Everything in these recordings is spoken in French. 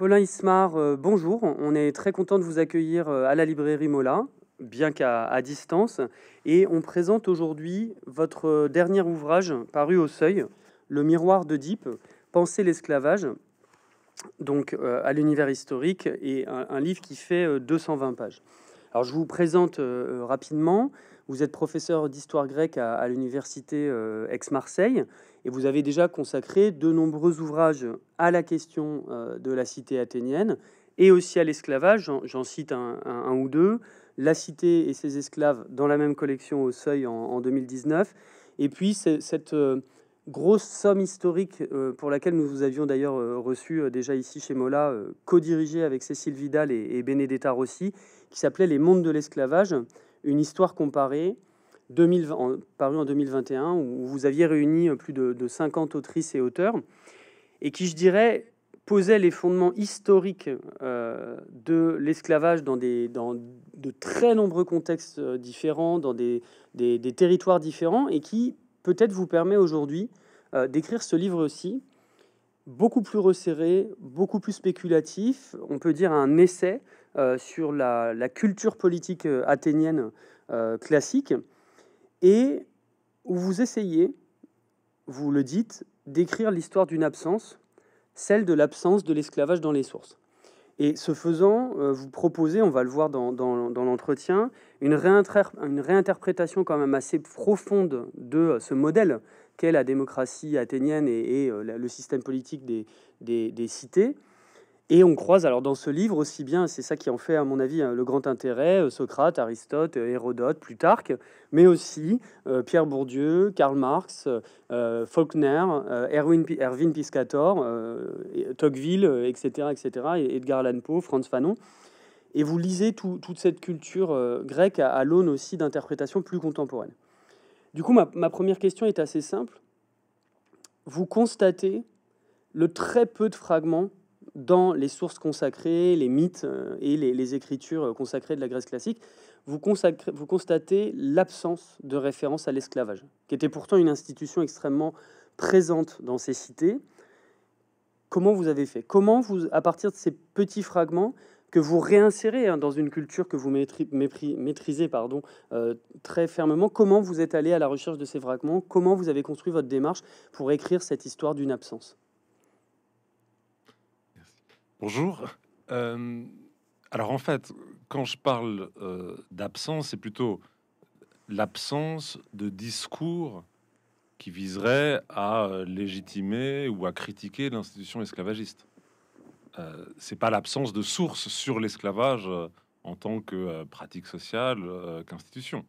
Paulin Ismar, euh, bonjour. On est très content de vous accueillir euh, à la librairie Mola, bien qu'à distance. Et on présente aujourd'hui votre euh, dernier ouvrage paru au seuil, Le miroir de Penser l'esclavage, donc à l'univers historique, et un, livre qui fait 220 pages. Alors je vous présente rapidement. Vous êtes professeur d'histoire grecque à l'université Aix-Marseille. Et vous avez déjà consacré de nombreux ouvrages à la question euh, de la cité athénienne et aussi à l'esclavage. J'en cite un, ou deux. La cité et ses esclaves dans la même collection au seuil en, 2019. Et puis cette euh, grosse somme historique euh, pour laquelle nous vous avions d'ailleurs reçu déjà ici chez Mola, co-dirigée avec Cécile Vidal et, et Benedetta Rossi, qui s'appelait Les mondes de l'esclavage, une histoire comparée paru en 2021, où vous aviez réuni euh, plus de, 50 autrices et auteurs, et qui, je dirais, posait les fondements historiques euh, de l'esclavage dans, de très nombreux contextes euh, différents, dans des, territoires différents, et qui peut-être vous permet aujourd'hui d'écrire ce livre aussi, beaucoup plus resserré, beaucoup plus spéculatif, on peut dire un essai sur la, culture politique athénienne classique et où vous essayez, vous le dites, d'écrire l'histoire d'une absence, celle de l'absence de l'esclavage dans les sources. Et ce faisant, euh, vous proposez, on va le voir dans, l'entretien, une, réinterprétation quand même assez profonde de euh, ce modèle qu'est la démocratie athénienne et, euh, le système politique des cités, et on croise alors dans ce livre aussi bien, c'est ça qui en fait à mon avis hein, le grand intérêt, euh, Socrate, Aristote, euh, Hérodote, Plutarque, mais aussi euh, Pierre Bourdieu, Karl Marx, Faulkner, Erwin, Erwin Piscator, Tocqueville, etc., etc., Edgar Allan Franz Fanon. Et vous lisez toute cette culture grecque à, l'aune aussi d'interprétations plus contemporaines. Du coup, ma, ma première question est assez simple. Vous constatez le très peu de fragments dans les sources consacrées, les mythes euh, et les, écritures euh, consacrées de la Grèce classique, vous, constatez l'absence de référence à l'esclavage, qui était pourtant une institution extrêmement présente dans ces cités. Comment vous avez fait Comment, vous, à partir de ces petits fragments, que vous réinsérez hein, dans une culture que vous maîtrisez euh, très fermement, comment vous êtes allé à la recherche de ces fragments Comment vous avez construit votre démarche pour écrire cette histoire d'une absence Bonjour. Euh, alors en fait, quand je parle euh, d'absence, c'est plutôt l'absence de discours qui viserait à euh, légitimer ou à critiquer l'institution esclavagiste. Ce c'est pas l'absence de sources sur l'esclavage en tant que pratique sociale qu'institution.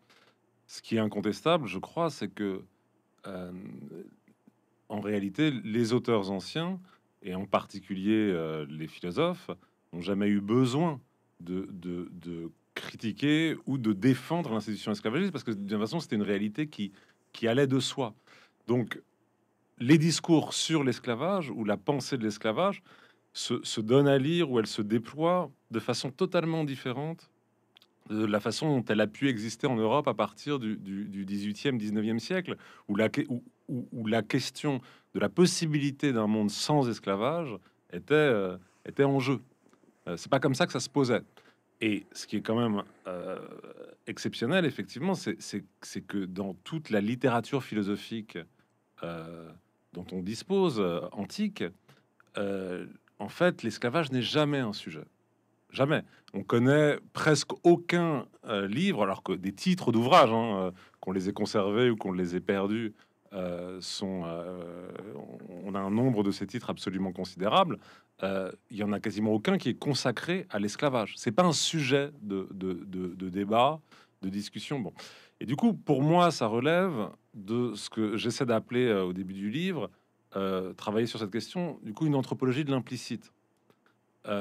Ce qui est incontestable, je crois, c'est que en réalité, les auteurs anciens et en particulier euh, les philosophes, n'ont jamais eu besoin de, de, critiquer ou de défendre l'institution esclavagiste, parce que de façon, c'était une réalité qui, qui allait de soi. Donc, les discours sur l'esclavage ou la pensée de l'esclavage se, se donnent à lire ou elle se déploie de façon totalement différente de la façon dont elle a pu exister en Europe à partir du, du, 18e, 19e siècle, où la, où, où la question de la possibilité d'un monde sans esclavage était, euh, était en jeu. Euh, c'est pas comme ça que ça se posait. Et ce qui est quand même euh, exceptionnel, effectivement, c'est que dans toute la littérature philosophique dont on dispose, antique, en fait, l'esclavage n'est jamais un sujet. Jamais. On connaît presque aucun livre, alors que des titres d'ouvrages, hein, qu'on les ait conservés ou qu'on les ait perdus, euh, sont, euh, on a un nombre de ces titres absolument considérable. Euh, il y en a quasiment aucun qui est consacré à l'esclavage. C'est pas un sujet de, débat, de discussion. Bon. Et du coup, pour moi, ça relève de ce que j'essaie d'appeler au début du livre, travailler sur cette question, du coup, une anthropologie de l'implicite. et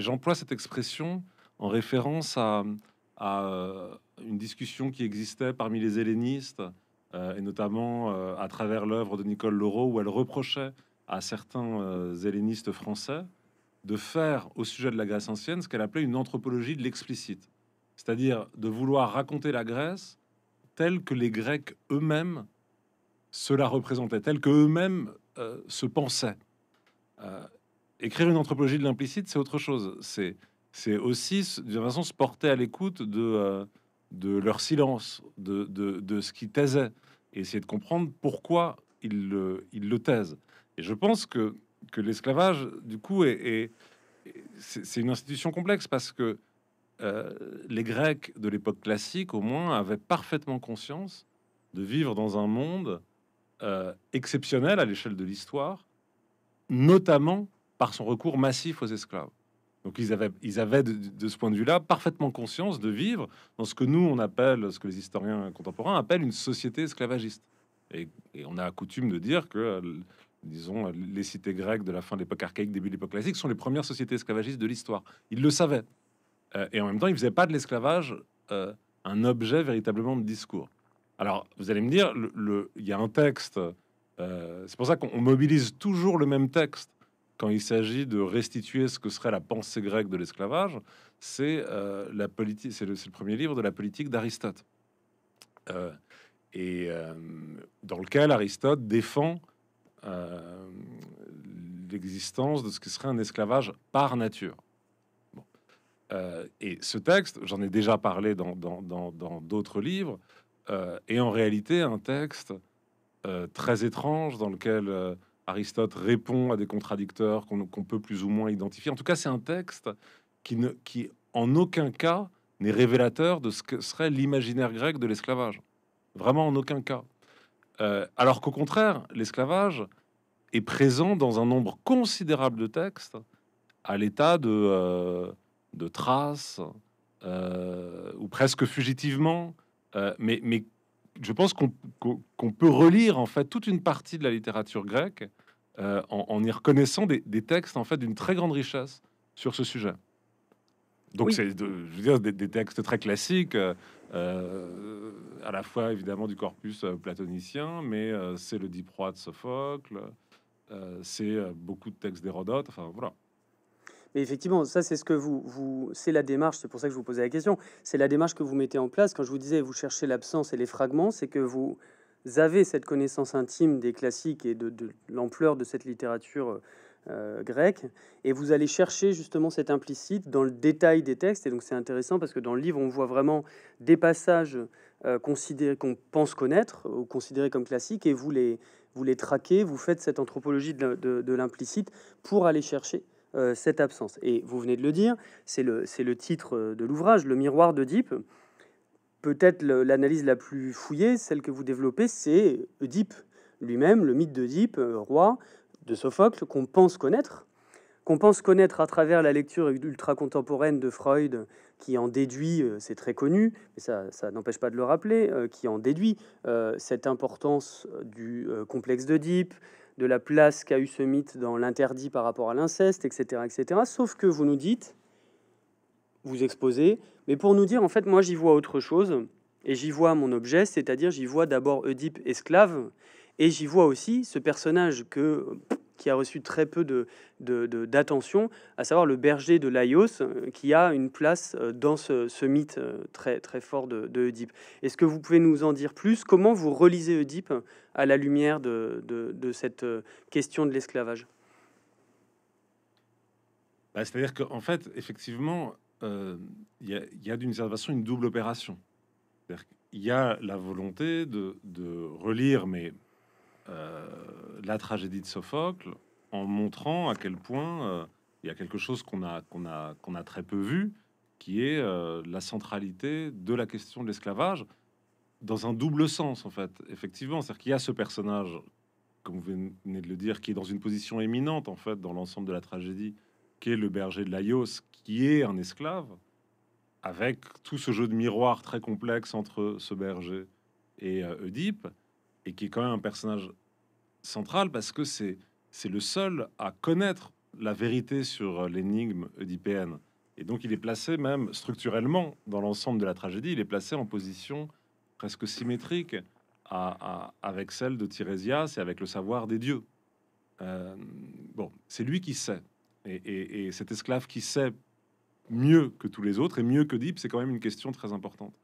j'emploie cette expression en référence à, à, une discussion qui existait parmi les hellénistes euh, et notamment euh, à travers l'œuvre de Nicole Laureau, où elle reprochait à certains euh, hellénistes français de faire au sujet de la Grèce ancienne ce qu'elle appelait une anthropologie de l'explicite, c'est-à-dire de vouloir raconter la Grèce telle que les Grecs eux-mêmes se la représentaient, telle que eux-mêmes se pensaient. écrire une anthropologie de l'implicite, c'est autre chose. C'est aussi, d'une façon, se porter à l'écoute de, de leur silence, de, ce qui taisait, et essayer de comprendre pourquoi ils le, le taisent. Et je pense que, que l'esclavage, du coup, est, c'est une institution complexe parce que euh, les Grecs de l'époque classique, au moins, avaient parfaitement conscience de vivre dans un monde euh, exceptionnel à l'échelle de l'histoire, notamment par son recours massif aux esclaves. Donc ils avaient, ils avaient de, ce point de vue-là parfaitement conscience de vivre dans ce que nous on appelle, ce que les historiens contemporains appellent une société esclavagiste. Et, on a coutume de dire que, euh, disons, les cités grecques de la fin de l'époque archaïque, début de l'époque classique, sont les premières sociétés esclavagistes de l'histoire. Ils le savaient. Euh, et en même temps, ils faisaient pas de l'esclavage euh, un objet véritablement de discours. Alors, vous allez me dire, il y a un texte. c'est pour ça qu'on mobilise toujours le même texte quand il s'agit de restituer ce que serait la pensée grecque de l'esclavage, c'est euh, la politique, c'est le, premier livre de la politique d'Aristote, euh, et euh, dans lequel Aristote défend l'existence de ce qui serait un esclavage par nature. et ce texte, j'en ai déjà parlé dans d'autres livres, est en réalité un texte très étrange dans lequel Aristote répond à des contradicteurs qu'on peut plus ou moins identifier. En tout cas, c'est un texte qui, ne, qui, en aucun cas, n'est révélateur de ce que serait l'imaginaire grec de l'esclavage. Vraiment, en aucun cas. Euh, alors qu'au contraire, l'esclavage est présent dans un nombre considérable de textes à l'état de, euh, de traces, euh, ou presque fugitivement, mais, mais je pense qu'on peut relire en fait toute une partie de la littérature grecque euh, en, y reconnaissant des, textes en fait d'une très grande richesse sur ce sujet. Donc c'est, je dire, des, textes très classiques, euh, à la fois évidemment du corpus euh, platonicien, mais c'est le Diproie de Sophocle, c'est beaucoup de textes d'Hérodote. Enfin voilà effectivement, ça, c'est ce que vous, vous c'est la démarche. C'est pour ça que je vous posais la question. C'est la démarche que vous mettez en place. Quand je vous disais, vous cherchez l'absence et les fragments, c'est que vous avez cette connaissance intime des classiques et de, l'ampleur de cette littérature euh, grecque, et vous allez chercher justement cet implicite dans le détail des textes. Et donc, c'est intéressant parce que dans le livre, on voit vraiment des passages euh, considérés qu'on pense connaître ou considérés comme classiques, et vous les vous les traquez, vous faites cette anthropologie de, de l'implicite pour aller chercher euh, cette absence. Et vous venez de le dire, c'est le, titre euh, de l'ouvrage, Le miroir d'Oedipe. Peut-être l'analyse la plus fouillée, celle que vous développez, c'est Oedipe lui-même, le mythe d'Oedipe, euh, roi de Sophocle, qu'on pense connaître, qu'on pense connaître à travers la lecture ultra-contemporaine de Freud, qui en déduit, c'est très connu, mais ça, n'empêche pas de le rappeler, qui en déduit cette importance du complexe complexe d'Oedipe, de la place qu'a eu ce mythe dans l'interdit par rapport à l'inceste, etc., etc. Sauf que vous nous dites, vous exposez, mais pour nous dire, en fait, moi j'y vois autre chose, et j'y vois mon objet, c'est-à-dire j'y vois d'abord Oedipe esclave, et j'y vois aussi ce personnage que qui a reçu très peu d'attention, de, de, à savoir le berger de Laios, euh, qui a une place euh, dans ce, mythe euh, très, très fort de, de Est-ce que vous pouvez nous en dire plus Comment vous relisez Oedipe à la lumière de, cette question de l'esclavage bah, C'est-à-dire qu'en fait, effectivement, il y a, d'une certaine une double opération. Il y a la volonté de relire, mais euh, la tragédie de Sophocle en montrant à quel point euh, il y a quelque chose qu'on a, très peu vu, qui est euh, la centralité de la question de l'esclavage dans un double sens, en fait, effectivement. C'est-à-dire qu'il y a ce personnage, comme vous venez de le dire, qui est dans une position éminente, en fait, dans l'ensemble de la tragédie, qui est le berger de Laios, qui est un esclave, avec tout ce jeu de miroir très complexe entre ce berger et et qui est quand même un personnage central parce que c'est c'est le seul à connaître la vérité sur euh, l'énigme oedipéenne. Et donc il est placé même structurellement dans l'ensemble de la tragédie, il est placé en position presque symétrique à, avec celle de Tirésias et avec le savoir des dieux. Euh, bon, c'est lui qui sait. Et, et, cet esclave qui sait mieux que tous les autres et mieux que Deep, c'est quand même une question très importante.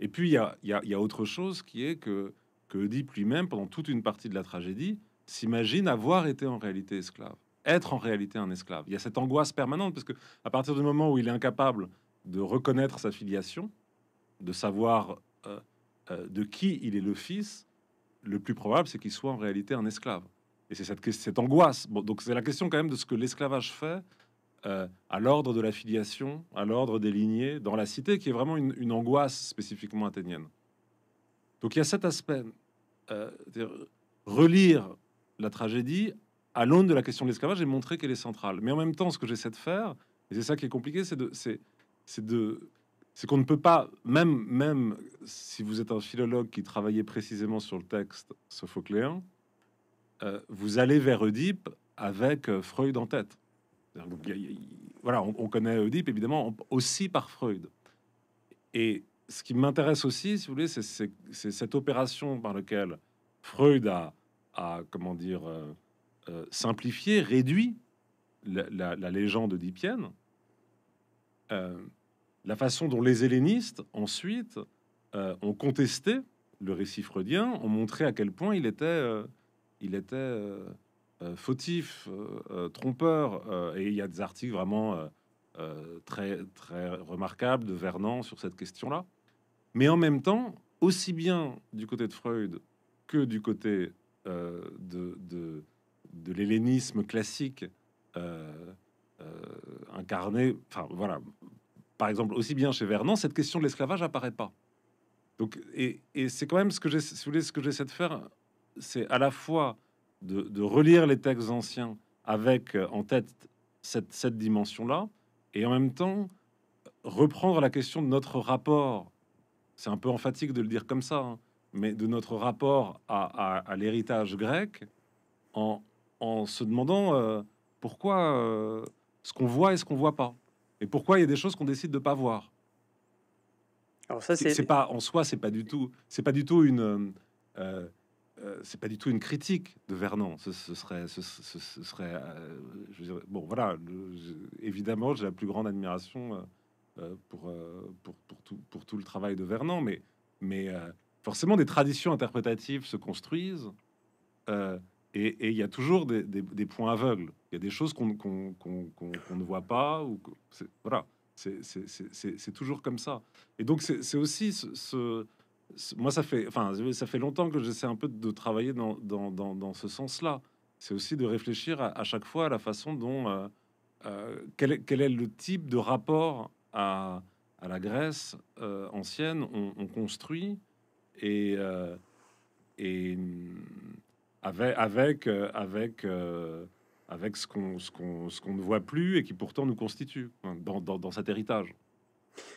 Et puis il y a, y, a, y a, autre chose qui est que que lui-même, pendant toute une partie de la tragédie, s'imagine avoir été en réalité esclave, être en réalité un esclave. Il y a cette angoisse permanente parce que à partir du moment où il est incapable de reconnaître sa filiation, de savoir euh, euh, de qui il est le fils, le plus probable c'est qu'il soit en réalité un esclave. Et c'est cette, cette angoisse. donc c'est la question quand même de ce que l'esclavage fait euh, à l'ordre de la filiation, à l'ordre des lignées dans la cité, qui est vraiment une angoisse spécifiquement athénienne. Donc il y a cet aspect euh, relire la tragédie à l'aune de la question de l'esclavage et montrer qu'elle est centrale. Mais en même temps, ce que j'essaie de faire, et c'est ça qui est compliqué, c'est de, c'est, c'est de, c'est qu'on ne peut pas, même, même si vous êtes un philologue qui travaillait précisément sur le texte sophocléen, euh, vous allez vers Oedipe avec euh, Freud en tête. Voilà, on, on connaît Oedipe évidemment aussi par Freud. Et ce qui m'intéresse aussi, si vous voulez, c'est cette opération par laquelle Freud a, comment dire, euh, euh, simplifié, réduit la, légende d'Ipienne. Euh, la façon dont les hellénistes, ensuite, ont contesté le récit freudien, ont montré à quel point il était, il était fautif, trompeur. et il y a des articles vraiment... très très remarquables de Vernon sur cette question-là. Mais en même temps, aussi bien du côté de Freud que du côté euh, de, de, l'hellénisme classique euh, euh, incarné, enfin voilà, par exemple, aussi bien chez Vernon, cette question de l'esclavage n'apparaît pas. Donc, et, c'est quand même ce que j'ai, ce que j'essaie de faire, c'est à la fois de, relire les textes anciens avec en tête cette, cette dimension-là, et en même temps reprendre la question de notre rapport c'est un peu emphatique de le dire comme ça, hein. mais de notre rapport à, l'héritage grec en, se demandant euh, pourquoi euh, ce qu'on voit et ce qu'on voit pas, et pourquoi il y a des choses qu'on décide de pas voir. Alors ça, c'est pas en soi, c'est pas du tout, c'est pas du tout une, euh, c'est pas du tout une critique de Vernon. Ce, serait, ce, serait, bon voilà, évidemment, j'ai la plus grande admiration euh, euh, pour, pour, tout, pour tout le travail de Vernon, mais, mais euh, forcément des traditions interprétatives se construisent et il y a toujours des, points aveugles. Il y a des choses qu'on qu'on ne voit pas ou voilà, c'est toujours comme ça. Et donc c'est aussi ce, moi ça fait enfin ça fait longtemps que j'essaie un peu de travailler dans, dans, dans, dans ce sens-là. C'est aussi de réfléchir à, chaque fois à la façon dont quel, quel est le type de rapport à, la Grèce euh, ancienne, on, construit et, euh, mm, avec, avec, euh, avec, ce qu'on ce qu'on ne voit plus et qui pourtant nous constitue hein, dans cet héritage.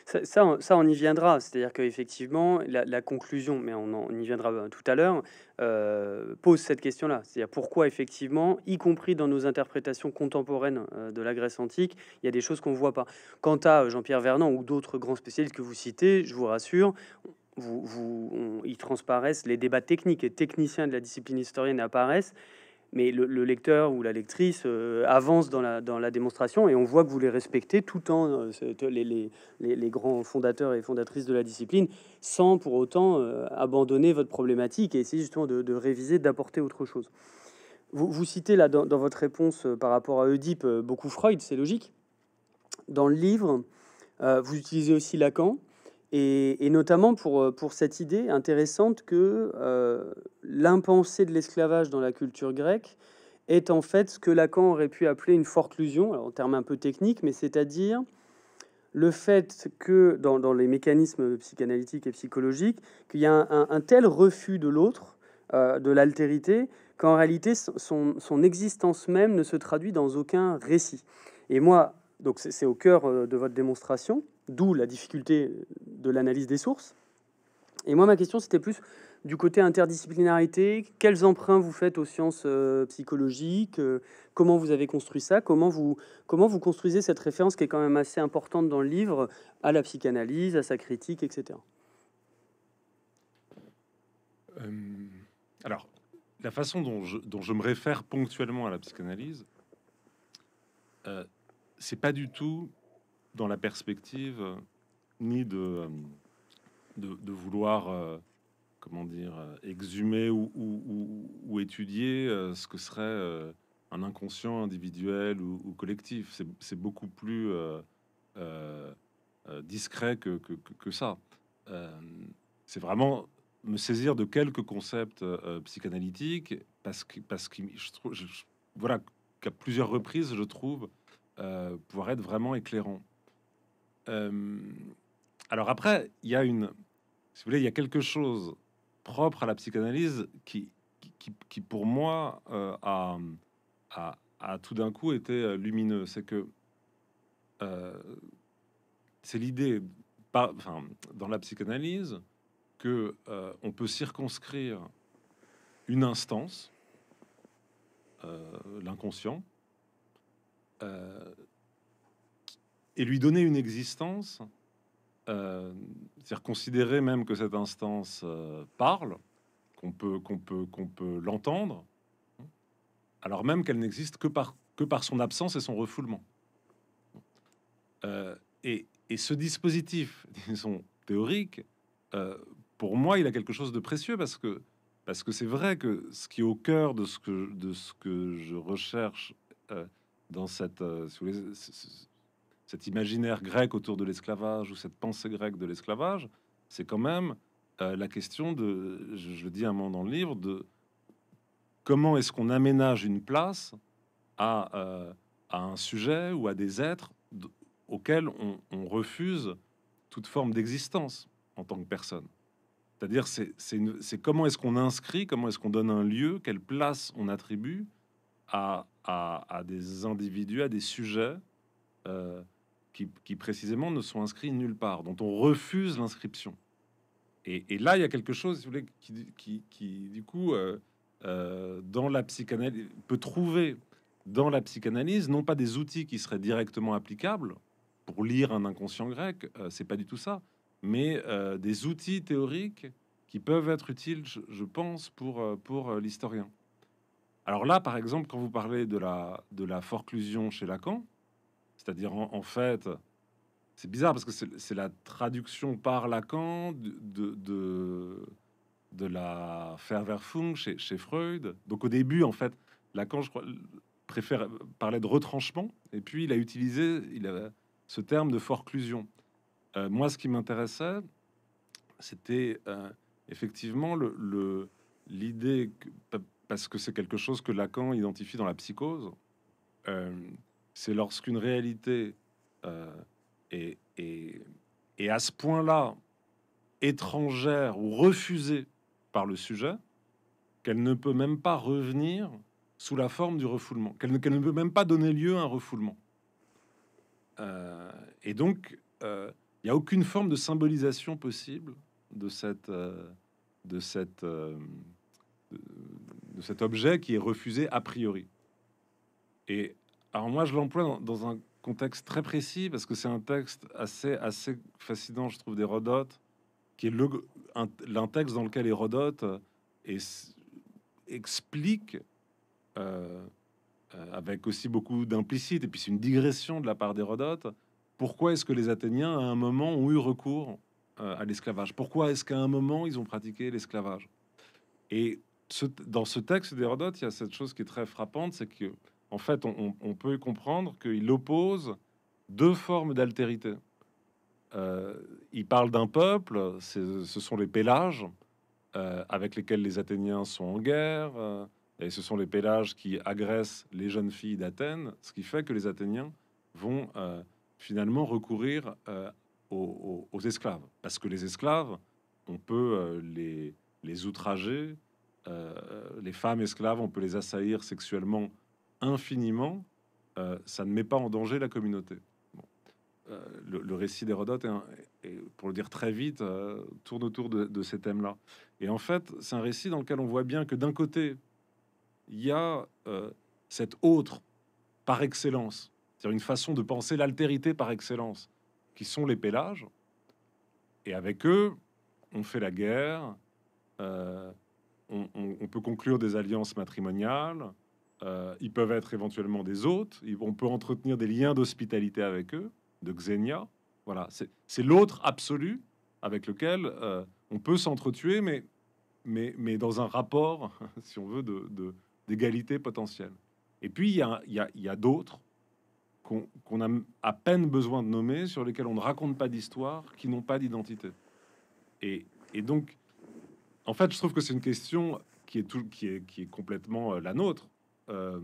Ça, ça, on y viendra. C'est-à-dire qu'effectivement, la, la conclusion, mais on, y viendra ben, tout à l'heure, euh, pose cette question-là. C'est-à-dire pourquoi, effectivement, y compris dans nos interprétations contemporaines euh, de la Grèce antique, il y a des choses qu'on ne voit pas. Quant à euh, Jean-Pierre Vernant ou d'autres grands spécialistes que vous citez, je vous rassure, vous, ils transparaissent, les débats techniques et techniciens de la discipline historienne apparaissent mais le, lecteur ou la lectrice euh, avance dans la, dans la, démonstration et on voit que vous les respectez tout en euh, les, grands fondateurs et fondatrices de la discipline sans pour autant euh, abandonner votre problématique et essayer justement de, réviser, d'apporter autre chose. Vous, vous citez là dans, dans, votre réponse par rapport à Oedipe beaucoup Freud, c'est logique. Dans le livre, vous utilisez aussi Lacan. Et, notamment euh, pour, cette idée intéressante que euh, l'impensé de l'esclavage dans la culture grecque est en fait ce que Lacan aurait pu appeler une forte alors en termes un peu techniques, mais c'est-à-dire le fait que dans, les mécanismes psychanalytiques et psychologiques, qu'il y a un, tel refus de l'autre, euh, de l'altérité, qu'en réalité son, son existence même ne se traduit dans aucun récit. Et moi, donc c'est au cœur euh, de votre démonstration, D'où la difficulté de l'analyse des sources. Et moi, ma question, c'était plus du côté interdisciplinarité. Quels emprunts vous faites aux sciences euh, psychologiques euh, Comment vous avez construit ça comment vous, comment vous construisez cette référence qui est quand même assez importante dans le livre à la psychanalyse, à sa critique, etc. Euh, alors, la façon dont je, dont je, me réfère ponctuellement à la psychanalyse, c'est pas du tout dans la perspective euh, ni euh, de, de, vouloir, euh, comment dire, exhumer ou, ou, étudier ce que serait un inconscient individuel ou, collectif. C'est beaucoup plus discret que, que, ça. C'est vraiment me saisir de quelques concepts psychanalytiques parce que, parce que je trouve, voilà, qu'à plusieurs reprises, je trouve pouvoir être vraiment éclairant. Euh, alors après, il y a une, si vous voulez, il y a quelque chose propre à la psychanalyse qui, qui, qui pour moi, euh, a, a, a, tout d'un coup été euh, lumineux. C'est que c'est l'idée, pas, enfin, dans la psychanalyse, que on peut circonscrire une instance, l'inconscient, et lui donner une existence, euh, c'est-à-dire considérer même que cette instance euh, parle, qu'on peut, qu'on peut, qu'on peut l'entendre, alors même qu'elle n'existe que par, que par son absence et son refoulement. Euh, et, et, ce dispositif, disons, théorique, pour moi, il a quelque chose de précieux parce que parce que c'est vrai que ce qui est au cœur de ce que, de ce que je recherche dans cette, cet imaginaire grec autour de l'esclavage ou cette pensée grecque de l'esclavage, c'est quand même euh, la question de, je, le dis un moment dans le livre, de comment est-ce qu'on aménage une place à, euh, à, un sujet ou à des êtres auxquels on, refuse toute forme d'existence en tant que personne. C'est-à-dire, c'est comment est-ce qu'on inscrit, comment est-ce qu'on donne un lieu, quelle place on attribue à, à, des individus, à des sujets euh, qui, précisément ne sont inscrits nulle part, dont on refuse l'inscription. Et, là, il y a quelque chose, qui, du coup, euh, euh, dans la psychanalyse, peut trouver dans la psychanalyse, non pas des outils qui seraient directement applicables pour lire un inconscient grec, euh, c'est pas du tout ça, mais des outils théoriques qui peuvent être utiles, je, je pense, pour, pour l'historien. Alors là, par exemple, quand vous parlez de la, de la forclusion chez Lacan, c'est-à-dire, en, fait, c'est bizarre parce que c'est la traduction par Lacan de, de, la Verwerfung chez, chez Freud. Donc, au début, en fait, Lacan, je crois, préfère parler de retranchement et puis il a utilisé il a, ce terme de forclusion. Euh, moi, ce qui m'intéressait, c'était euh, effectivement le l'idée parce que c'est quelque chose que Lacan identifie dans la psychose. Euh, c'est lorsqu'une réalité euh, est, à ce point-là étrangère ou refusée par le sujet qu'elle ne peut même pas revenir sous la forme du refoulement, qu'elle ne, peut même pas donner lieu à un refoulement. Euh, et donc, euh, il n'y a aucune forme de symbolisation possible de de cet objet qui est refusé a priori. Et alors moi, je l'emploie dans, un contexte très précis parce que c'est un texte assez, assez fascinant, je trouve, d'Hérodote, qui est l'un texte dans lequel Hérodote euh, explique euh, euh, avec aussi beaucoup d'implicite, et puis c'est une digression de la part d'Hérodote, pourquoi est-ce que les Athéniens, à un moment, ont eu recours à l'esclavage Pourquoi est-ce qu'à un moment, ils ont pratiqué l'esclavage Et dans ce texte d'Hérodote, il y a cette chose qui est très frappante, c'est que en fait, on, peut comprendre qu'il oppose deux formes d'altérité. Euh, il parle d'un peuple, ce sont les pélages euh, avec lesquels les Athéniens sont en guerre, euh, et ce sont les pélages qui agressent les jeunes filles d'Athènes, ce qui fait que les Athéniens vont finalement recourir aux, aux, esclaves, parce que les esclaves, on peut les, les outrager, les femmes esclaves, on peut les assaillir sexuellement infiniment, euh, ça ne met pas en danger la communauté. Euh, le, récit d'Hérodote, pour le dire très vite, euh, tourne autour de, ces thèmes-là. Et en fait, c'est un récit dans lequel on voit bien que d'un côté, il y a cette autre par excellence, c'est-à-dire une façon de penser l'altérité par excellence, qui sont les pélages. Et avec eux, on fait la guerre, on peut conclure des alliances matrimoniales, euh, ils peuvent être éventuellement des hôtes. on peut entretenir des liens d'hospitalité avec eux, de Xenia. Voilà, c'est l'autre absolu avec lequel euh, on peut s'entretuer, mais, mais, mais dans un rapport, si on veut, d'égalité de, potentielle. Et puis, il y a, d'autres qu'on a à peine besoin de nommer, sur lesquels on ne raconte pas d'histoire, qui n'ont pas d'identité. Et, et donc, en fait, je trouve que c'est une question qui est, qui est, qui est complètement euh, la nôtre. Euh,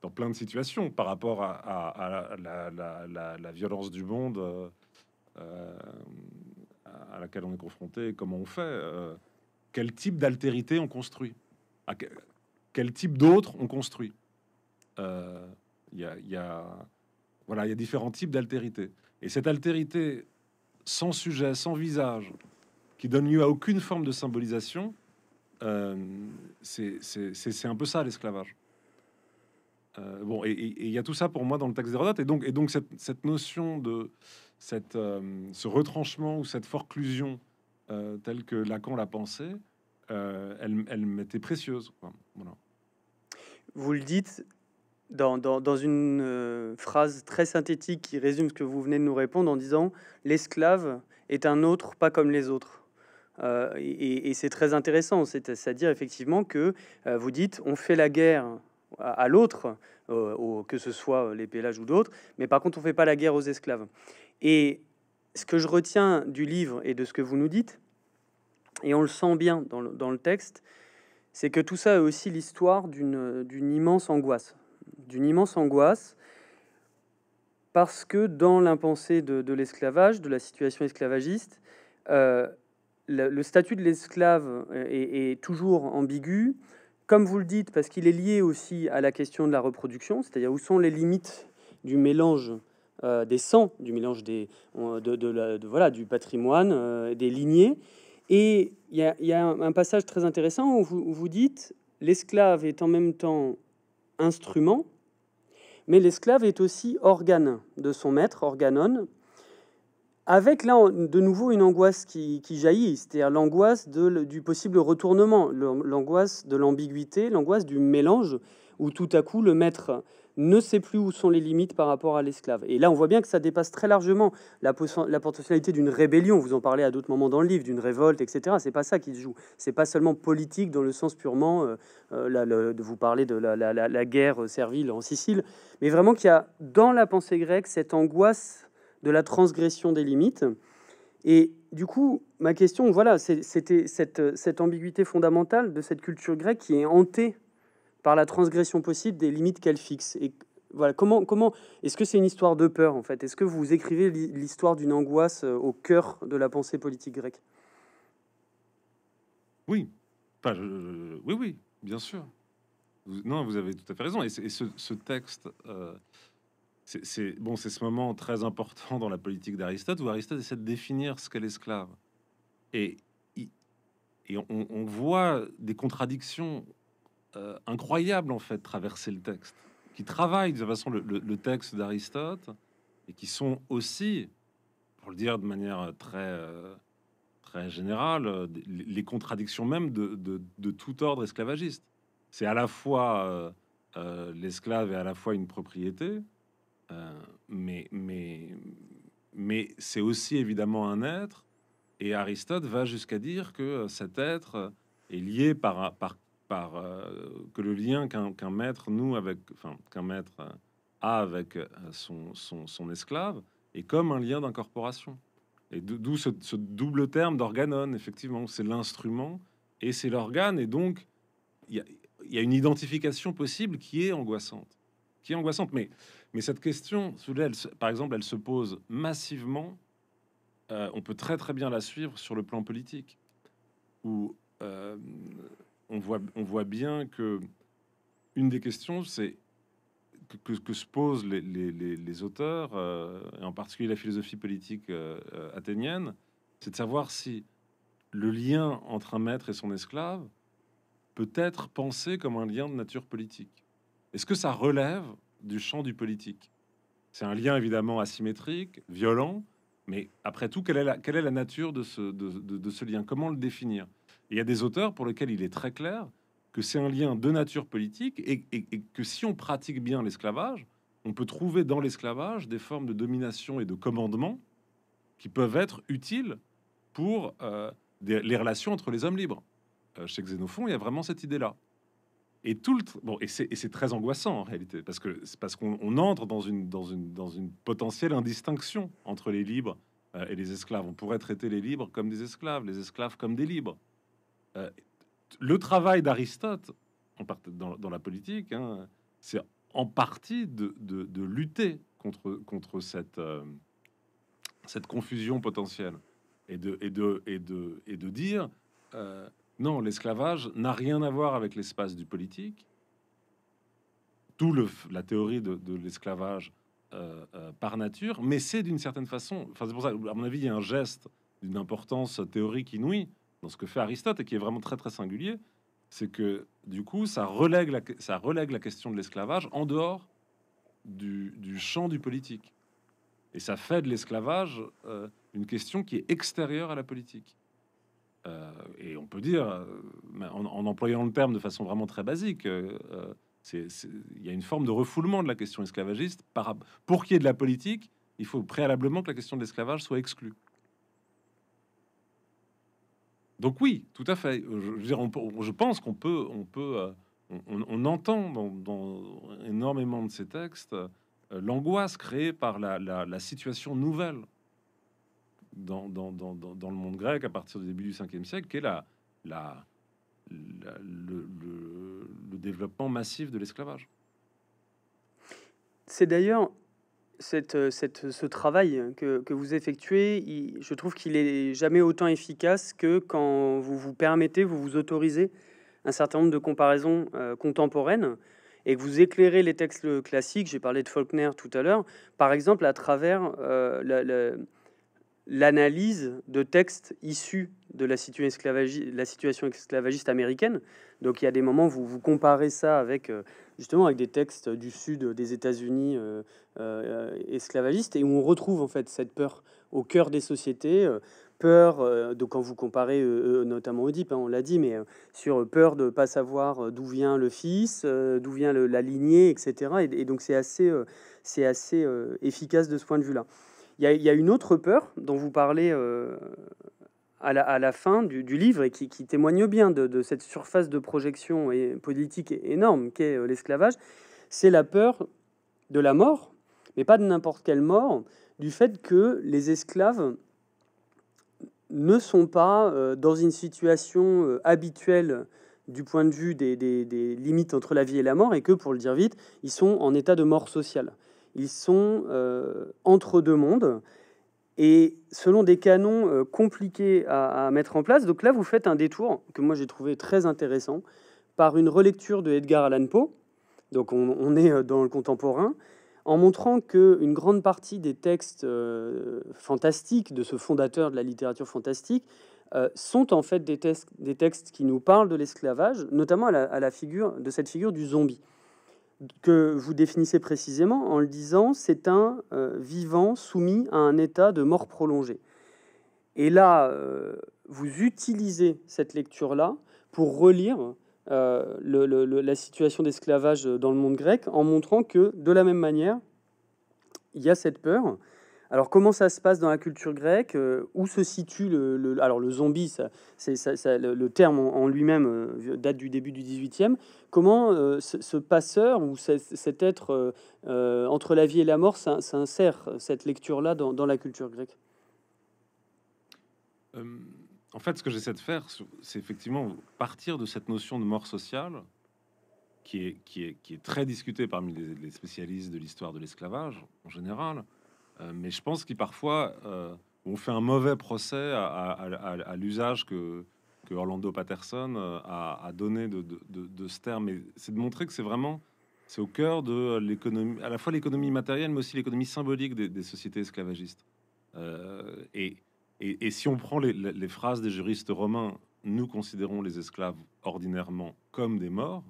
dans plein de situations par rapport à, la, violence du monde euh, euh, à laquelle on est confronté, comment on fait, quel type d'altérité on construit, quel, type d'autre on construit. Il y a, voilà, il y a différents types d'altérité. Et cette altérité sans sujet, sans visage, qui donne lieu à aucune forme de symbolisation, c'est un peu ça l'esclavage. Euh, bon, et il y a tout ça pour moi dans le texte d'Hérodote. Et donc, et donc cette, notion de euh, ce retranchement ou cette forclusion euh, telle que Lacan l'a pensée, elle, m'était précieuse. Vous le dites dans, une phrase très synthétique qui résume ce que vous venez de nous répondre en disant L'esclave est un autre, pas comme les autres. et, et c'est très intéressant, c'est-à-dire effectivement que vous dites on fait la guerre à l'autre, euh, que ce soit les pélages ou d'autres, mais par contre, on ne fait pas la guerre aux esclaves. Et ce que je retiens du livre et de ce que vous nous dites, et on le sent bien dans le, texte, c'est que tout ça est aussi l'histoire d'une immense angoisse, d'une immense angoisse, parce que dans l'impensée de, l'esclavage, de la situation esclavagiste, euh, le, statut de l'esclave est, toujours ambigu, comme vous le dites, parce qu'il est lié aussi à la question de la reproduction, c'est-à-dire où sont les limites du mélange euh, des sangs, du mélange des, euh, de, de, voilà, du patrimoine, euh, des lignées. Et il y a, un, passage très intéressant où vous, vous dites l'esclave est en même temps instrument, mais l'esclave est aussi organe de son maître, organon, avec là de nouveau une angoisse qui, jaillit, c'est-à-dire l'angoisse du possible retournement, l'angoisse de l'ambiguïté, l'angoisse du mélange, où tout à coup le maître ne sait plus où sont les limites par rapport à l'esclave. Et là, on voit bien que ça dépasse très largement la, la potentialité d'une rébellion. Vous en parlez à d'autres moments dans le livre, d'une révolte, etc. C'est pas ça qui se joue. C'est pas seulement politique dans le sens purement euh, euh, de vous parler de la, guerre euh, servile en Sicile, mais vraiment qu'il y a dans la pensée grecque cette angoisse de la transgression des limites. Et du coup, ma question, voilà, c'était cette, ambiguïté fondamentale de cette culture grecque qui est hantée par la transgression possible des limites qu'elle fixe. Et voilà, comment, comment est-ce que c'est une histoire de peur en fait Est-ce que vous écrivez l'histoire d'une angoisse euh, au cœur de la pensée politique grecque Oui, oui, oui, bien sûr. non, vous avez tout à fait raison. Et, ce, texte. Euh, c'est bon, c'est ce moment très important dans la politique d'Aristote où Aristote essaie de définir ce qu'est l'esclave. Et, on, voit des contradictions euh, incroyables en fait traverser le texte, qui travaillent de façon le, texte d'Aristote et qui sont aussi, pour le dire de manière très euh, générale, les contradictions même de, tout ordre esclavagiste. C'est à la fois euh, l'esclave et à la fois une propriété euh, mais mais, mais c'est aussi évidemment un être. Et Aristote va jusqu'à dire que euh, cet être euh, est lié par, par, par que le lien qu'un maître nous avec enfin qu'un maître a avec son, son, son, esclave est comme un lien d'incorporation. Et d'où ce, double terme d'organone, effectivement, c'est l'instrument et c'est l'organe. Et donc, il y, y, a une identification possible qui est angoissante, qui est angoissante. Mais mais cette question, par exemple, elle se pose massivement. Euh, on peut très très bien la suivre sur le plan politique, où euh, on, voit, on voit bien que une des questions, c'est que, que, se posent les, les, les, auteurs, euh, et en particulier la philosophie politique athénienne, c'est de savoir si le lien entre un maître et son esclave peut être pensé comme un lien de nature politique. Est-ce que ça relève du champ du politique. C'est un lien évidemment asymétrique, violent, mais après tout, quelle est la, nature de ce, lien Comment le définir Il y a des auteurs pour lesquels il est très clair que c'est un lien de nature politique et, que si on pratique bien l'esclavage, on peut trouver dans l'esclavage des formes de domination et de commandement qui peuvent être utiles pour euh, les relations entre les hommes libres. Euh, chez Xénophon, il y a vraiment cette idée-là. Et tout le bon, et c'est très angoissant en réalité parce que c'est parce qu'on entre dans une dans une dans une potentielle indistinction entre les libres euh, et les esclaves. On pourrait traiter les libres comme des esclaves, les esclaves comme des libres. Euh, le travail d'Aristote dans, dans, la politique, hein, c'est en partie de, de, de, lutter contre contre cette euh, cette confusion potentielle et de et de et de et de dire non, l'esclavage n'a rien à voir avec l'espace du politique. Tout le, la théorie de, l'esclavage euh, euh, par nature, mais c'est d'une certaine façon. Enfin, c'est pour ça, à mon avis, il y a un geste d'une importance théorique inouïe dans ce que fait Aristote et qui est vraiment très très singulier. C'est que du coup, ça relègue la, ça relègue la question de l'esclavage en dehors du, champ du politique. Et ça fait de l'esclavage euh, une question qui est extérieure à la politique. Euh, et on peut dire, euh, en, employant le terme de façon vraiment très basique, euh, euh il y a une forme de refoulement de la question esclavagiste. pour qu'il y ait de la politique, il faut préalablement que la question de l'esclavage soit exclue. Donc oui, tout à fait. Je, pense qu'on peut, on peut, on, entend dans, énormément de ces textes l'angoisse créée par la situation nouvelle dans, dans, dans, dans, le monde grec à partir du début du 5e siècle, qui est la, la, le, développement massif de l'esclavage. C'est d'ailleurs cette, cette, ce travail que, que vous effectuez, je trouve qu'il est jamais autant efficace que quand vous vous permettez, vous vous autorisez un certain nombre de comparaisons euh, contemporaines et que vous éclairez les textes classiques, j'ai parlé de Faulkner tout à l'heure, par exemple à travers euh, l'analyse de textes issus de la situation, esclavagiste, la situation esclavagiste américaine. Donc il y a des moments où vous, comparez ça avec euh, justement avec des textes du sud des États-Unis euh, euh, esclavagistes et où on retrouve en fait cette peur au cœur des sociétés, peur de quand vous comparez notamment Oedipe, hein, on l'a dit, mais sur peur de ne pas savoir d'où vient le fils, d'où vient la lignée, etc. Et, et donc c'est assez, c'est assez efficace de ce point de vue-là. Il y, a une autre peur dont vous parlez euh, à la, fin du, livre et qui, témoigne bien de, cette surface de projection et politique énorme qu'est euh, l'esclavage, c'est la peur de la mort, mais pas de n'importe quelle mort, du fait que les esclaves ne sont pas euh, dans une situation habituelle du point de vue des, limites entre la vie et la mort, et que, pour le dire vite, ils sont en état de mort sociale. Ils sont euh, entre deux mondes et selon des canons euh, compliqués à, mettre en place. Donc là, vous faites un détour que moi j'ai trouvé très intéressant par une relecture de Edgar Allan Poe. Donc on, est euh, dans le contemporain, en montrant que une grande partie des textes fantastiques de ce fondateur de la littérature fantastique sont en fait des, des textes, qui nous parlent de l'esclavage, notamment à la figure de cette figure du zombie que vous définissez précisément en le disant, c'est un euh, vivant soumis à un état de mort prolongée. Et là, euh, vous utilisez cette lecture-là pour relire euh, la situation d'esclavage dans le monde grec en montrant que, de la même manière, il y a cette peur, alors comment ça se passe dans la culture grecque euh, Où se situe le, alors le zombie ça, le, terme en, lui-même euh, date du début du 18e. Comment euh, ce, passeur ou cet être entre la vie et la mort s'insère cette lecture-là dans, la culture grecque En fait, ce que j'essaie de faire, c'est effectivement partir de cette notion de mort sociale qui est, très discutée parmi les spécialistes de l'histoire de l'esclavage en général euh, mais je pense qu'il parfois euh, on fait un mauvais procès à, l'usage que, Orlando Patterson euh, a, donné de, ce terme. Et c'est de montrer que c'est vraiment c'est au cœur de l'économie, à la fois l'économie matérielle, mais aussi l'économie symbolique des, sociétés esclavagistes. et, si on prend les, phrases des juristes romains, nous considérons les esclaves ordinairement comme des morts.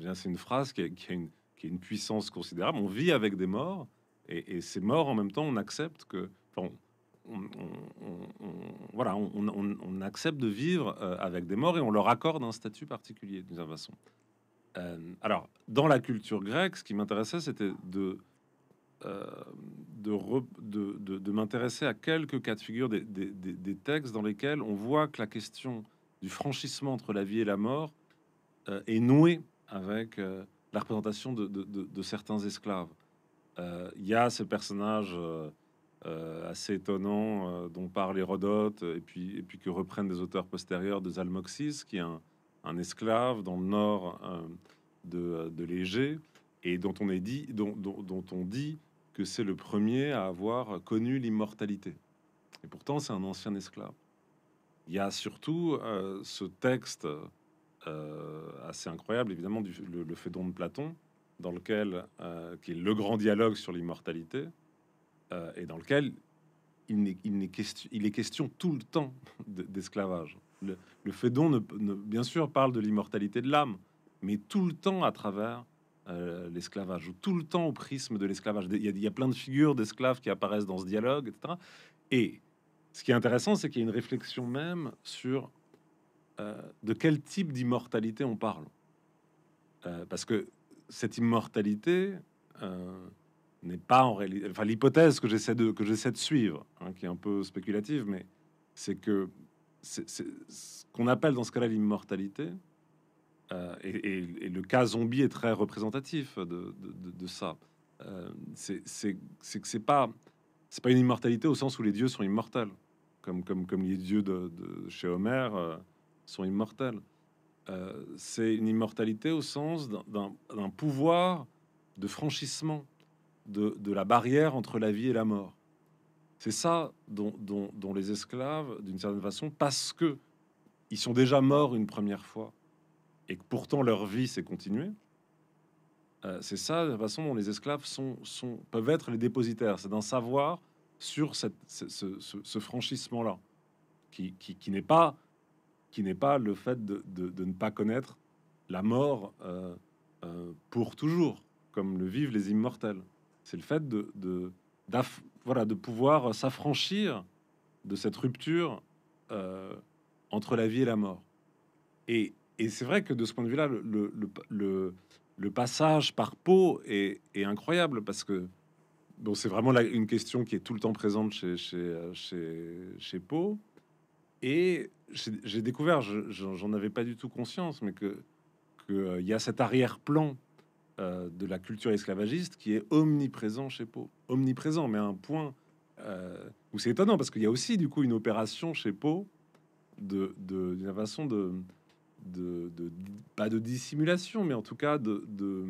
Eh c'est une phrase qui qui a une puissance considérable. On vit avec des morts. Et, et c'est mort en même temps, on accepte que. voilà, on, accepte de vivre euh, avec des morts et on leur accorde un statut particulier d'une façon. Euh, alors, dans la culture grecque, ce qui m'intéressait, c'était de, euh, de, m'intéresser à quelques cas de figure des, textes dans lesquels on voit que la question du franchissement entre la vie et la mort est nouée avec la représentation de, certains esclaves. Euh, il y a ce personnage euh, euh, assez étonnant dont parle Hérodote, et puis, puis que reprennent des auteurs postérieurs de Zalmoxis, qui est un, esclave dans le nord de, de et dont on, est dit, dont, on dit que c'est le premier à avoir connu l'immortalité. Et pourtant, c'est un ancien esclave. Il y a surtout ce texte assez incroyable, évidemment, du, le, le de Platon, dans lequel, euh, qui est le grand dialogue sur l'immortalité, euh, et dans lequel il, est, question, il est question tout le temps d'esclavage. Le, le Fédon, ne, bien sûr, parle de l'immortalité de l'âme, mais tout le temps à travers euh, l'esclavage, ou tout le temps au prisme de l'esclavage. Il, il y, a plein de figures d'esclaves qui apparaissent dans ce dialogue, etc. Et ce qui est intéressant, c'est qu'il y a une réflexion même sur de quel type d'immortalité on parle. parce que cette immortalité euh, n'est pas en réalité. Enfin, l'hypothèse que j'essaie de que j'essaie de suivre, hein, qui est un peu spéculative, mais c'est que c'est, ce qu'on appelle dans ce cas-là l'immortalité. Euh, et, le cas zombie est très représentatif de, ça. Euh, c'est, que c'est pas c'est pas une immortalité au sens où les dieux sont immortels, comme les dieux de, chez Homère sont immortels. Euh, c'est une immortalité au sens d'un pouvoir de franchissement de, la barrière entre la vie et la mort. C'est ça dont, les esclaves, d'une certaine façon, parce que ils sont déjà morts une première fois et que pourtant leur vie s'est continuée. Euh, c'est ça la façon dont les esclaves sont, peuvent être les dépositaires, c'est d'un savoir sur ce, franchissement-là, qui n'est pas qui n'est pas le fait de, ne pas connaître la mort euh, euh, pour toujours, comme le vivent les immortels. C'est le fait de, de voilà, de pouvoir s'affranchir de cette rupture euh, entre la vie et la mort. Et, et c'est vrai que de ce point de vue-là, le, le, passage par peau est, incroyable parce que bon, c'est vraiment une question qui est tout le temps présente chez, chez, chez, chez Et j'ai découvert, j'en avais pas du tout conscience, mais que qu'il euh, y a cet arrière-plan euh, de la culture esclavagiste qui est omniprésent chez Poe, omniprésent, mais à un point euh, où c'est étonnant parce qu'il y a aussi du coup une opération chez Poe de d'une façon de, de, de, pas de dissimulation, mais en tout cas de, de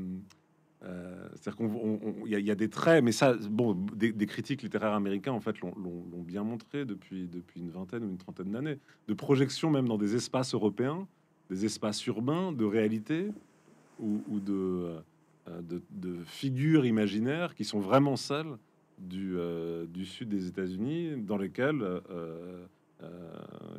euh, c'est-à-dire qu'il y, a des traits, mais ça, bon, des, critiques littéraires américains en fait l'ont bien montré depuis, une vingtaine ou une trentaine d'années, de projections même dans des espaces européens, des espaces urbains, de réalité ou, euh, de, figures imaginaires qui sont vraiment celles du, euh, sud des États-Unis, dans lesquelles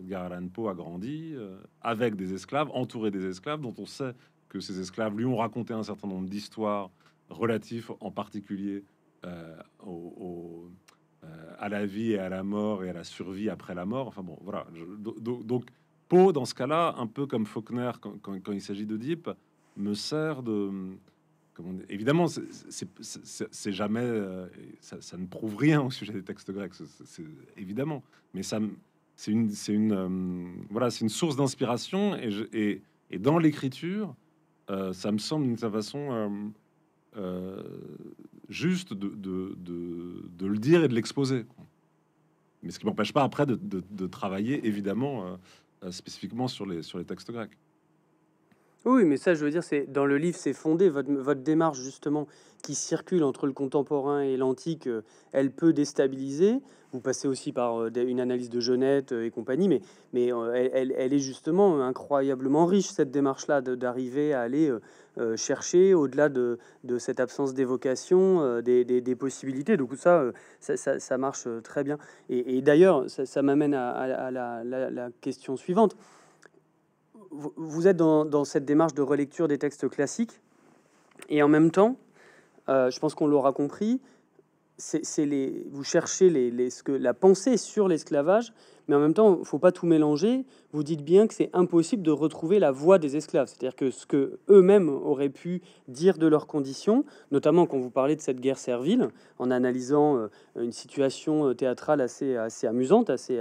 Garland Poe a grandi avec des esclaves, entouré des esclaves, dont on sait que ces esclaves lui ont raconté un certain nombre d'histoires relatives en particulier euh, au, euh, à la vie et à la mort et à la survie après la mort. Enfin bon, voilà. donc, Poe, dans ce cas-là, un peu comme Faulkner quand, il s'agit d'Oedipe, me sert de. évidemment, c'est jamais. Euh, ça, ça, ne prouve rien au sujet des textes grecs, c'est évidemment. Mais ça, c'est une, une voilà, c'est une source d'inspiration et, et, et, dans l'écriture, euh, ça me semble d'une façon euh, euh, juste de, le dire et de l'exposer. Mais ce qui m'empêche pas après de, travailler évidemment spécifiquement sur les, sur les textes grecs. Oui, mais ça, je veux dire, c'est dans le livre, c'est fondé. Votre, démarche, justement, qui circule entre le contemporain et l'antique, euh, elle peut déstabiliser. Vous passez aussi par euh, une analyse de Jeunette euh, et compagnie, mais, elle, est justement incroyablement riche, cette démarche-là, d'arriver à aller chercher au-delà de, cette absence d'évocation des, possibilités. Donc, ça, ça, marche très bien. Et, d'ailleurs, ça, m'amène à, la question suivante vous êtes dans, cette démarche de relecture des textes classiques, et en même temps, euh, je pense qu'on l'aura compris, c'est les, vous cherchez les, ce que, la pensée sur l'esclavage, mais en même temps, il faut pas tout mélanger. Vous dites bien que c'est impossible de retrouver la voix des esclaves, c'est-à-dire que ce que eux-mêmes auraient pu dire de leurs conditions, notamment quand vous parlez de cette guerre servile, en analysant euh, une situation euh, théâtrale assez, amusante, assez,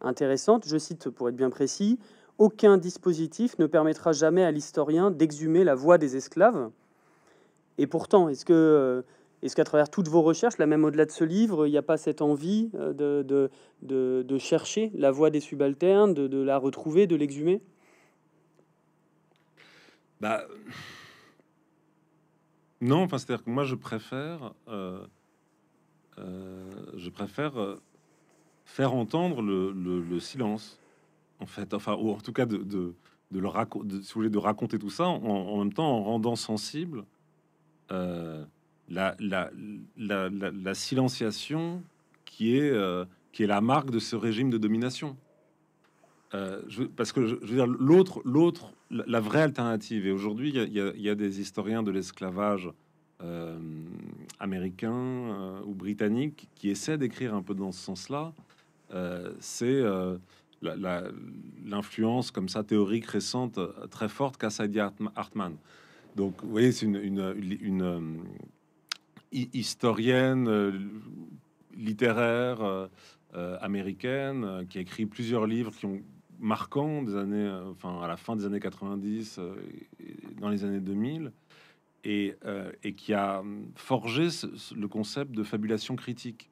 intéressante. Je cite, pour être bien précis, aucun dispositif ne permettra jamais à l'historien d'exhumer la voix des esclaves. Et pourtant, est-ce que est-ce qu'à travers toutes vos recherches, là même au-delà de ce livre, il n'y a pas cette envie euh, de, de, chercher la voix des subalternes, de, la retrouver, de l'exhumer bah, Non, enfin, c'est-à-dire que moi, je préfère, euh, euh, je préfère faire entendre le silence en fait, enfin, ou en tout cas de, le raconter, de raconter tout ça en, même temps en rendant sensible euh, la, la, la, la, silenciation qui est, euh, qui est la marque de ce régime de domination. Euh, je, parce que je, veux dire, l'autre, l'autre, la, vraie alternative, et aujourd'hui, il y, a des historiens de l'esclavage américain ou britannique qui essaient d'écrire un peu dans ce sens-là, c'est l'influence comme ça théorique récente euh, très forte qu'a Sadie Hartman. Donc, vous voyez, c'est une, euh, historienne euh, littéraire américaine qui a écrit plusieurs livres qui ont marquant des années, enfin à la fin des années 90, dans les années 2000, et, et qui a hum, forgé le concept de fabulation critique.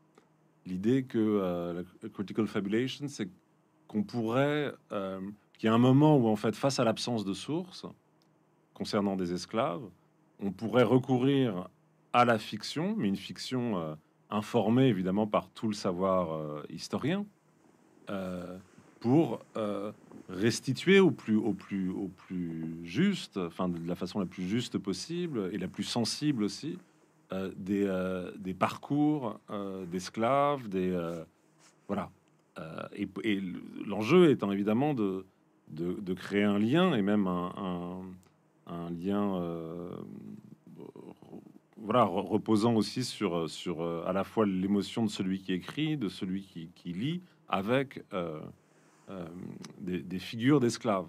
L'idée que la critical fabulation, c'est pourrait, euh, qu'il y a un moment où en fait, face à l'absence de sources concernant des esclaves, on pourrait recourir à la fiction, mais une fiction euh, informée évidemment par tout le savoir euh, historien, pour restituer au plus, au plus, au plus juste, enfin de la façon la plus juste possible et la plus sensible aussi, des, des parcours d'esclaves, des voilà, euh, et, l'enjeu étant évidemment de, de, créer un lien et même un, un, lien euh, voilà, reposant aussi sur, sur euh, à la fois l'émotion de celui qui écrit, de celui qui, qui lit, avec des, figures d'esclaves.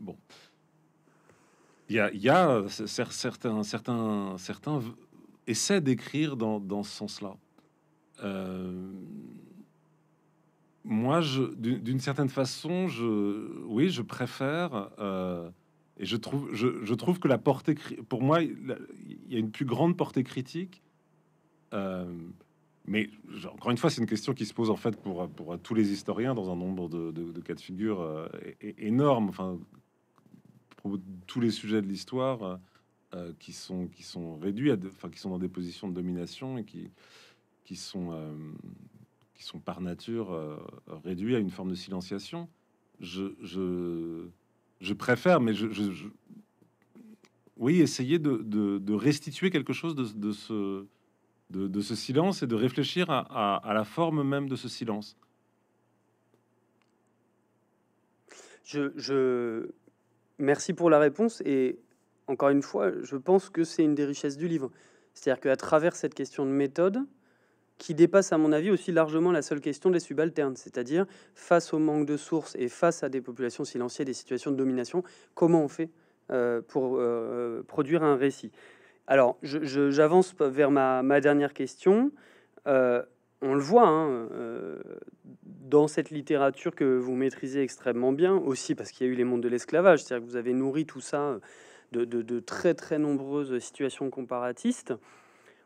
bon, il y a, y a certains, certains, certains essaient d'écrire dans, dans ce sens-là. Moi, d'une certaine façon, je, oui, je préfère. Euh, et je trouve, je, trouve que la portée, pour moi, il y a une plus grande portée critique. Euh, mais encore une fois, c'est une question qui se pose en fait pour, pour tous les historiens dans un nombre de, cas de figure euh, énorme. Enfin, pour tous les sujets de l'histoire qui sont qui sont réduits, à qui sont dans des positions de domination et qui qui sont qui sont par nature euh, réduits à une forme de silenciation. Je, je, préfère, mais je, oui, essayer de, restituer quelque chose de, ce, de, ce silence et de réfléchir à, à, la forme même de ce silence. je... Merci pour la réponse et encore une fois, je pense que c'est une des richesses du livre. C'est-à-dire qu'à travers cette question de méthode, qui dépasse, à mon avis, aussi largement la seule question des subalternes, c'est-à-dire face au manque de sources et face à des populations silencieuses, des situations de domination, comment on fait euh, pour euh, euh, produire un récit Alors, j'avance vers ma, dernière question. on le voit hein, dans cette littérature que vous maîtrisez extrêmement bien, aussi parce qu'il y a eu les mondes de l'esclavage, c'est-à-dire que vous avez nourri tout ça de, de très très nombreuses situations comparatistes.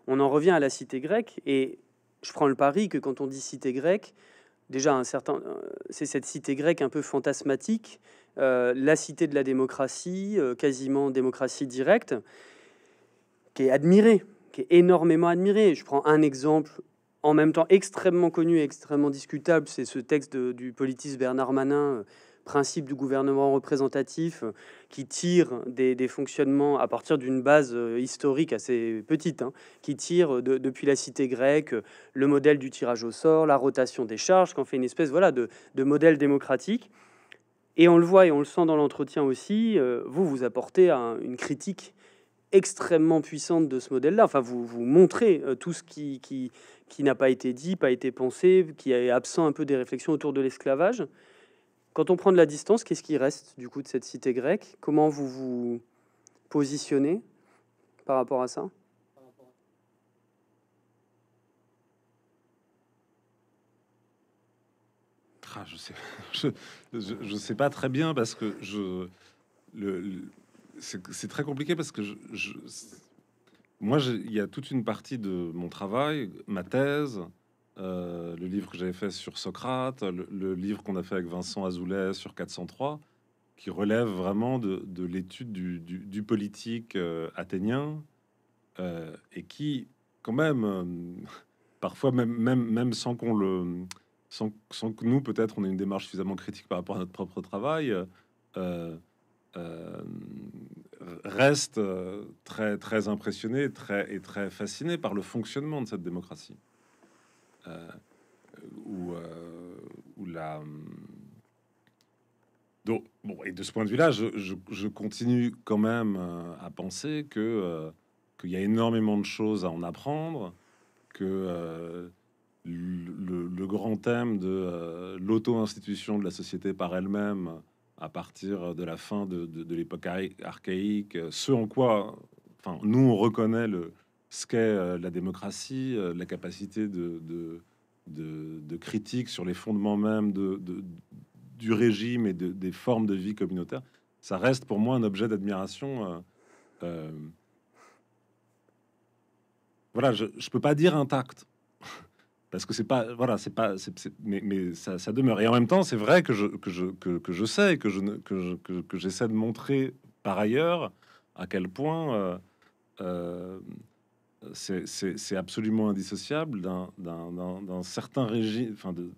On en revient à la cité grecque et je prends le pari que quand on dit cité grecque, déjà un certain, euh, c'est cette cité grecque un peu fantasmatique, euh, la cité de la démocratie, euh, quasiment démocratie directe, qui est admirée, qui est énormément admirée. Je prends un exemple en même temps extrêmement connu et extrêmement discutable, c'est ce texte du politiste Bernard Manin principe du gouvernement représentatif euh, qui tire des, fonctionnements à partir d'une base euh, historique assez petite, hein, qui tire depuis la cité grecque le modèle du tirage au sort, la rotation des charges, qu'on fait une espèce voilà, de, modèle démocratique. Et on le voit et on le sent dans l'entretien aussi, euh, vous vous apportez une critique extrêmement puissante de ce modèle-là. Enfin, vous, vous montrez tout ce qui, qui n'a pas été dit, pas été pensé, qui est absent un peu des réflexions autour de l'esclavage. Quand on prend de la distance, qu'est-ce qui reste du coup de cette cité grecque Comment vous vous positionnez par rapport à ça ah, je sais, sais pas très bien parce que je c'est très compliqué parce que je moi, il y a toute une partie de mon travail, ma thèse, euh, le livre que j'avais fait sur Socrate, le, livre qu'on a fait avec Vincent Azoulay sur 403, qui relève vraiment de, l'étude du, politique euh, athénien euh, et qui, quand même, parfois même, même, même sans qu'on le, sans, que nous peut-être on ait une démarche suffisamment critique par rapport à notre propre travail. reste très très impressionné très, et très fasciné par le fonctionnement de cette démocratie. Euh, Ou euh, la. Hum, bon, et de ce point de vue-là, je, continue quand même euh, à penser que qu'il y a énormément de choses à en apprendre, que le, grand thème de l'auto-institution de la société par elle-même à partir de la fin de, de l'époque archaïque, ce en quoi, enfin, nous on reconnaît le, ce qu'est euh, la démocratie, euh, la capacité de, de, de, critique sur les fondements même de, du régime et des formes de vie communautaire, ça reste pour moi un objet d'admiration. Euh, voilà, je, ne peux pas dire intact parce que c'est pas voilà, c'est pas mais, mais ça, demeure. Et en même temps, c'est vrai que je que je, que, je sais que je que, j'essaie de montrer par ailleurs à quel point c'est absolument indissociable d'un certain régime, enfin de,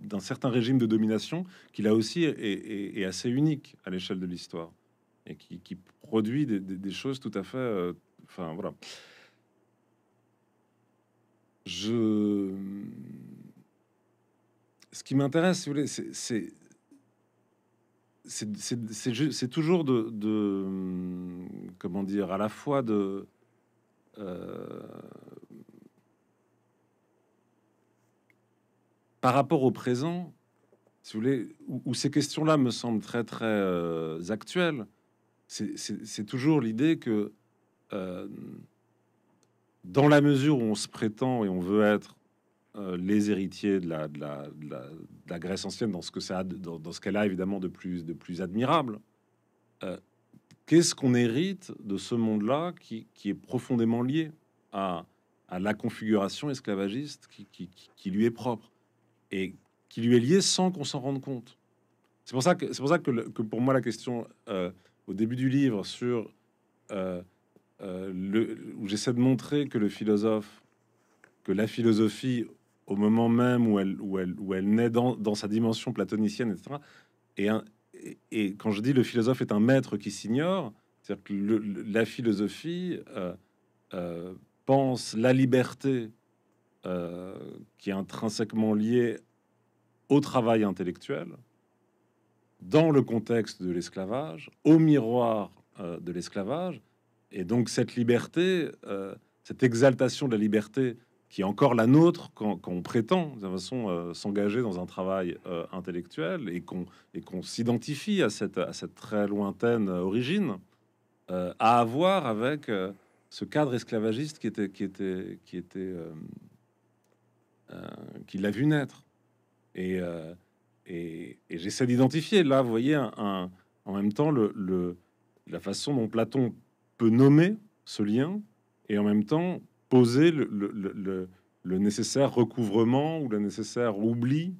d'un certain régime de domination qui là aussi est, assez unique à l'échelle de l'histoire et qui, produit des, choses tout à fait, euh, enfin voilà. Je, ce qui m'intéresse, si vous voulez, c'est c'est toujours de, hum, comment dire à la fois de euh, par rapport au présent, si vous voulez, où, ces questions-là me semblent très très euh, actuelles, c'est toujours l'idée que euh, dans la mesure où on se prétend et on veut être les héritiers de la, Grèce ancienne, dans ce que ça, dans, ce qu'elle a évidemment de plus de plus admirable, qu'est-ce qu'on hérite de ce monde-là qui, qui, est profondément lié à, la configuration esclavagiste qui, qui, lui est propre et qui lui est lié sans qu'on s'en rende compte. C'est pour ça que, c'est pour, ça que, que, pour moi la question euh, au début du livre sur euh, euh, le, où j'essaie de montrer que le philosophe, que la philosophie au moment même où elle, où elle, où elle naît dans, dans sa dimension platonicienne, etc., est, un, et quand je dis le philosophe est un maître qui s'ignore, c'est-à-dire que la philosophie euh, euh, pense la liberté euh, qui est intrinsèquement liée au travail intellectuel dans le contexte de l'esclavage, au miroir de l'esclavage, et donc cette liberté, cette exaltation de la liberté qui est encore la nôtre quand, on prétend, de façon, euh, s'engager dans un travail euh, intellectuel et qu'on et qu'on s'identifie à cette, à cette très lointaine origine, euh, à avoir avec ce cadre esclavagiste qui était qui était qui était qui l'a vu naître. Et, et, j'essaie d'identifier là, vous voyez, un, un, en même temps le, le, la façon dont Platon peut nommer ce lien et en même temps poser le, nécessaire recouvrement ou le nécessaire oubli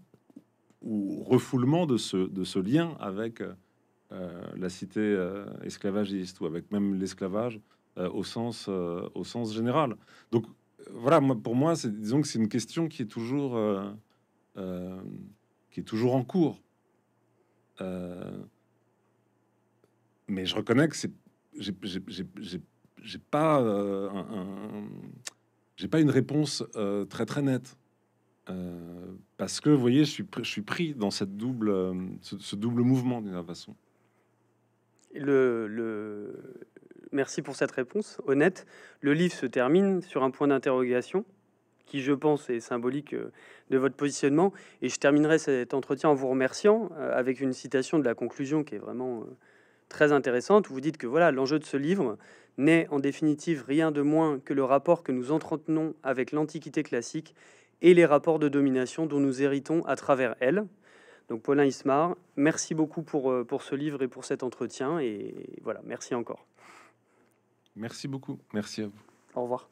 ou refoulement de ce, de ce lien avec euh, la cité euh, esclavagiste ou avec même l'esclavage euh, au, sens, au sens général. Donc voilà, moi, pour moi, c'est disons que c'est une question qui est toujours, qui est toujours en cours. mais je reconnais que c'est j'ai j'ai pas euh, un, j'ai pas une réponse euh, très très nette euh, parce que vous voyez je suis je suis pris dans cette double ce, double mouvement d'une façon le, le, merci pour cette réponse honnête le livre se termine sur un point d'interrogation qui je pense est symbolique de votre positionnement et je terminerai cet entretien en vous remerciant avec une citation de la conclusion qui est vraiment très intéressante vous dites que voilà, l'enjeu de ce livre n'est en définitive rien de moins que le rapport que nous entretenons avec l'Antiquité classique et les rapports de domination dont nous héritons à travers elle. Donc Paulin Ismar, merci beaucoup pour, euh, pour ce livre et pour cet entretien. Et voilà, merci encore. Merci beaucoup. Merci à vous. Au revoir.